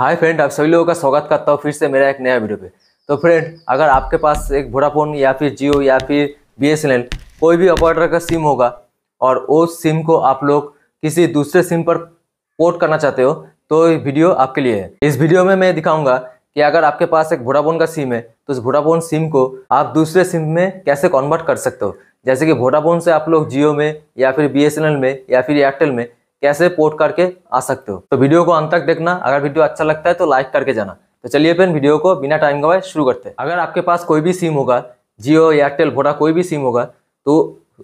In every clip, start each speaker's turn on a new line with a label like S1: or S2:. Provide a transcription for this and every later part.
S1: hi friend आप सभी लोगों का स्वागत करता हूँ फिर से मेरा एक नया वीडियो पे तो फ्रेंड अगर आपके पास एक भोडाफोन या फिर जियो या फिर बी कोई भी ऑपरेटर का सिम होगा और वो सिम को आप लोग किसी दूसरे सिम पर पोर्ट करना चाहते हो तो वीडियो आपके लिए है इस वीडियो में मैं दिखाऊंगा कि अगर आपके पास एक भोडाफोन का सिम है तो उस भोडाफोन सिम को आप दूसरे सिम में कैसे कन्वर्ट कर सकते हो जैसे कि भोडाफोन से आप लोग जियो में या फिर बी में या फिर एयरटेल में कैसे पोर्ट करके आ सकते हो तो वीडियो को अंत तक देखना अगर वीडियो अच्छा लगता है तो लाइक करके जाना तो चलिए फिर वीडियो को बिना टाइम गवाए शुरू करते हैं अगर आपके पास कोई भी सिम होगा जियो एयरटेल वोडा कोई भी सिम होगा तो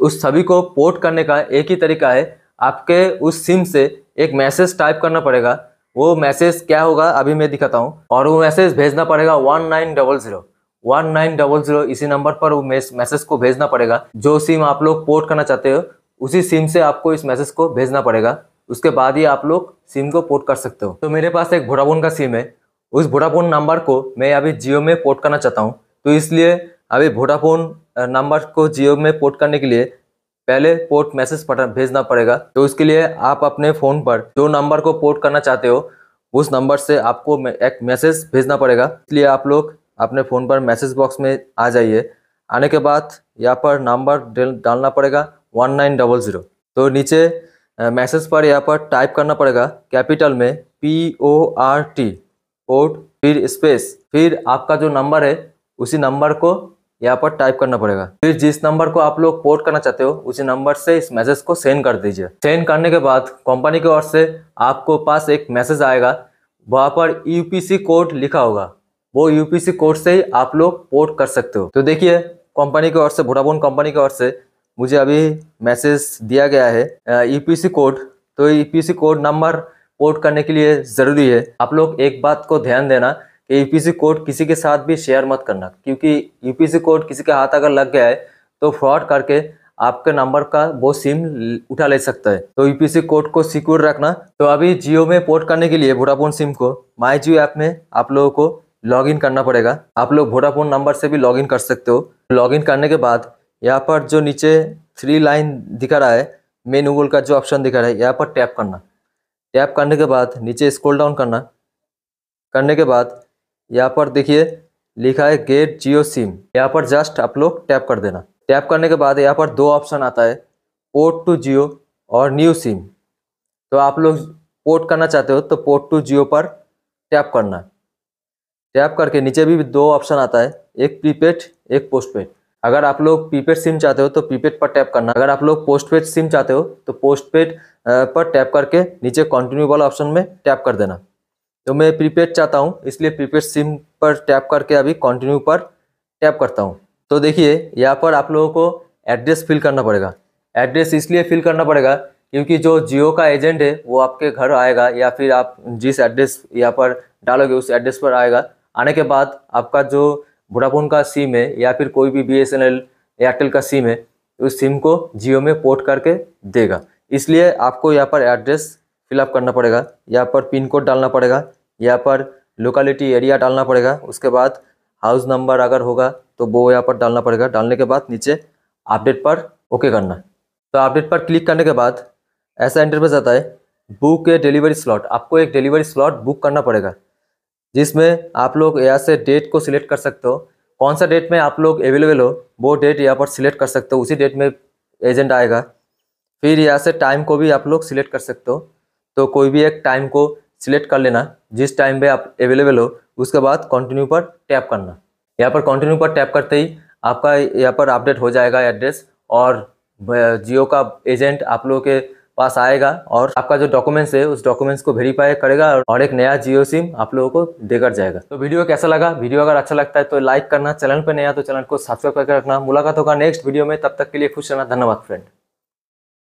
S1: उस सभी को पोर्ट करने का एक ही तरीका है आपके उस सिम से एक मैसेज टाइप करना पड़ेगा वो मैसेज क्या होगा अभी मैं दिखाता हूँ और वो मैसेज भेजना पड़ेगा one nine double zero one nine double zero इसी नंबर पर वो मैसेज को भेजना पड़ेगा जो सिम आप लोग पोर्ट करना चाहते हो उसी सिम से आपको इस मैसेज को भेजना पड़ेगा उसके बाद ही आप लोग सिम को पोर्ट कर सकते हो तो मेरे पास एक भोडाफोन का सिम है उस भोडाफोन नंबर को मैं अभी जियो में पोर्ट करना चाहता हूँ तो इसलिए अभी भोडाफोन नंबर को जियो में पोर्ट करने के लिए पहले पोर्ट मैसेज भेजना पड़ेगा तो उसके लिए आप अपने फ़ोन पर जो नंबर को पोर्ट करना चाहते हो उस नंबर से आपको एक मैसेज भेजना पड़ेगा इसलिए आप लोग अपने फ़ोन पर मैसेज बॉक्स में आ जाइए आने के बाद यहाँ पर नंबर डालना पड़ेगा वन नाइन डबल ज़ीरो तो नीचे मैसेज पर यहाँ पर टाइप करना पड़ेगा कैपिटल में P O R T code फिर स्पेस फिर आपका जो नंबर है उसी नंबर को यहाँ पर टाइप करना पड़ेगा फिर जिस नंबर को आप लोग पोर्ट करना चाहते हो उसी नंबर से इस मैसेज को सेंड कर दीजिए सेंड करने के बाद कंपनी की ओर से आपको पास एक मैसेज आएगा वहाँ पर यू कोड लिखा होगा वो यू कोड से ही आप लोग पोर्ट कर सकते हो तो देखिए कंपनी की ओर से वोडाफोन कंपनी की ओर से मुझे अभी मैसेज दिया गया है ईपीसी कोड e तो ईपीसी कोड नंबर पोर्ट करने के लिए ज़रूरी है आप लोग एक बात को ध्यान देना कि सी e कोड किसी के साथ भी शेयर मत करना क्योंकि सी e कोड किसी के हाथ अगर लग गया है तो फ्रॉड करके आपके नंबर का वो सिम उठा ले सकता है तो सी कोड को सिक्योर रखना तो अभी जियो में पोर्ट करने के लिए वोडाफोन सिम को माई जियो ऐप में आप लोगों को लॉगिन करना पड़ेगा आप लोग वोडाफोन नंबर से भी लॉगिन कर सकते हो लॉगिन करने के बाद यहाँ पर जो नीचे थ्री लाइन दिखा रहा है मेन गूगल का जो ऑप्शन दिखा रहा है यहाँ पर टैप करना टैप करने के बाद नीचे स्क्रॉल डाउन करना करने के बाद यहाँ पर देखिए लिखा है गेट जियो सिम यहाँ पर जस्ट आप लोग टैप कर देना टैप करने के बाद यहाँ पर दो ऑप्शन आता है पोर्ट टू जियो और न्यू सिम तो आप लोग पोर्ट करना चाहते हो तो पोर्ट टू जियो पर टैप करना टैप करके नीचे भी दो ऑप्शन आता है एक प्रीपेड एक पोस्टपेड अगर आप लोग प्रीपेड सिम चाहते हो तो प्रीपेड पर टैप करना अगर आप लोग पोस्टपेड सिम चाहते हो तो पोस्टपेड पर टैप करके नीचे कंटिन्यू वाला ऑप्शन में टैप कर देना तो मैं प्रीपेड चाहता हूँ इसलिए प्रीपेड सिम पर टैप करके अभी कंटिन्यू पर टैप करता हूँ तो देखिए यहाँ पर आप लोगों को एड्रेस फिल करना पड़ेगा एड्रेस इसलिए फिल करना पड़ेगा क्योंकि जो जियो का एजेंट है वो आपके घर आएगा या फिर आप जिस एड्रेस यहाँ पर डालोगे उस एड्रेस पर आएगा आने के बाद आपका जो वोडाफोन का सिम है या फिर कोई भी B S N L Airtel का सिम है तो उस सिम को जियो में पोर्ट करके देगा इसलिए आपको यहाँ पर एड्रेस फिलअप करना पड़ेगा यहाँ पर पिन कोड डालना पड़ेगा यहाँ पर लोकेलिटी एरिया डालना पड़ेगा उसके बाद हाउस नंबर अगर होगा तो वो यहाँ पर डालना पड़ेगा डालने के बाद नीचे अपडेट पर ओके करना तो अपडेट पर क्लिक करने के बाद ऐसा इंटरव्यू आता है बुक ए डिलीवरी स्लॉट आपको एक डिलीवरी स्लॉट बुक करना पड़ेगा जिसमें आप लोग यहाँ से डेट को सिलेक्ट कर सकते हो कौन सा डेट में आप लोग अवेलेबल हो वो डेट यहाँ पर सिलेक्ट कर सकते हो उसी डेट में एजेंट आएगा फिर यहाँ से टाइम को भी आप लोग सिलेक्ट कर सकते हो तो कोई भी एक टाइम को सिलेक्ट कर लेना जिस टाइम पे आप अवेलेबल हो उसके बाद कंटिन्यू पर टैप करना यहाँ पर कंटिन्यू पर टैप करते ही आपका यहाँ पर अपडेट हो जाएगा एड्रेस और जियो का एजेंट आप लोगों के पास आएगा और आपका जो डॉक्यूमेंट्स है उस डॉक्यूमेंट्स को वेरीफाई करेगा और एक नया जियो सिम आप लोगों को देकर जाएगा तो वीडियो कैसा लगा वीडियो अगर अच्छा लगता है तो लाइक करना चैनल पर नया तो चैनल को सब्सक्राइब करके रखना मुलाकात होगा नेक्स्ट वीडियो में तब तक के लिए खुश रहना धन्यवाद फ्रेंड